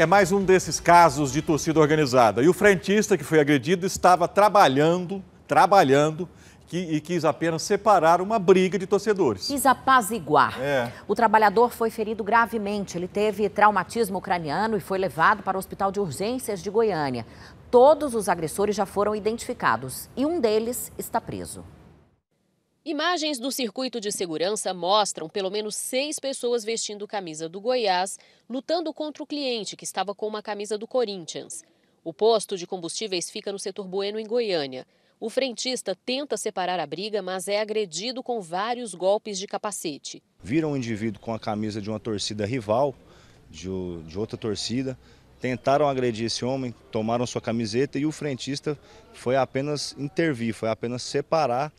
É mais um desses casos de torcida organizada. E o frentista que foi agredido estava trabalhando, trabalhando, que, e quis apenas separar uma briga de torcedores. Quis apaziguar. É. O trabalhador foi ferido gravemente. Ele teve traumatismo ucraniano e foi levado para o Hospital de Urgências de Goiânia. Todos os agressores já foram identificados e um deles está preso. Imagens do circuito de segurança mostram pelo menos seis pessoas vestindo camisa do Goiás, lutando contra o cliente que estava com uma camisa do Corinthians. O posto de combustíveis fica no setor Bueno, em Goiânia. O frentista tenta separar a briga, mas é agredido com vários golpes de capacete. Viram um indivíduo com a camisa de uma torcida rival, de, de outra torcida, tentaram agredir esse homem, tomaram sua camiseta e o frentista foi apenas intervir, foi apenas separar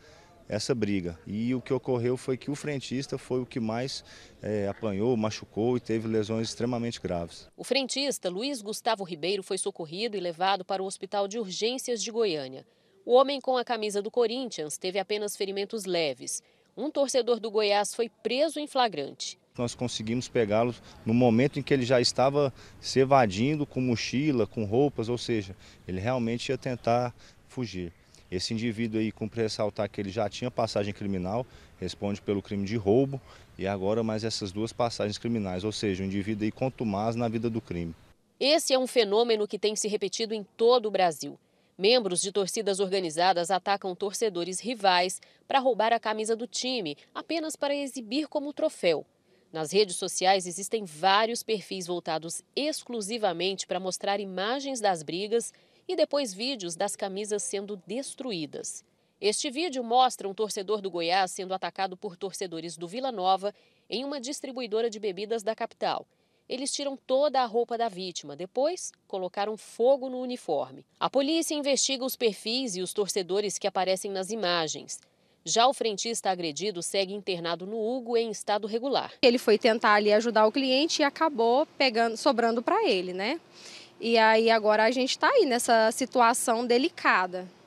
essa briga. E o que ocorreu foi que o frentista foi o que mais é, apanhou, machucou e teve lesões extremamente graves. O frentista Luiz Gustavo Ribeiro foi socorrido e levado para o Hospital de Urgências de Goiânia. O homem com a camisa do Corinthians teve apenas ferimentos leves. Um torcedor do Goiás foi preso em flagrante nós conseguimos pegá-lo no momento em que ele já estava se evadindo com mochila, com roupas, ou seja, ele realmente ia tentar fugir. Esse indivíduo aí cumpre ressaltar que ele já tinha passagem criminal, responde pelo crime de roubo e agora mais essas duas passagens criminais, ou seja, um indivíduo aí contumaz na vida do crime. Esse é um fenômeno que tem se repetido em todo o Brasil. Membros de torcidas organizadas atacam torcedores rivais para roubar a camisa do time, apenas para exibir como troféu. Nas redes sociais existem vários perfis voltados exclusivamente para mostrar imagens das brigas e depois vídeos das camisas sendo destruídas. Este vídeo mostra um torcedor do Goiás sendo atacado por torcedores do Vila Nova em uma distribuidora de bebidas da capital. Eles tiram toda a roupa da vítima, depois colocaram fogo no uniforme. A polícia investiga os perfis e os torcedores que aparecem nas imagens. Já o frentista agredido segue internado no Hugo em estado regular. Ele foi tentar ali ajudar o cliente e acabou pegando, sobrando para ele, né? E aí agora a gente está aí nessa situação delicada.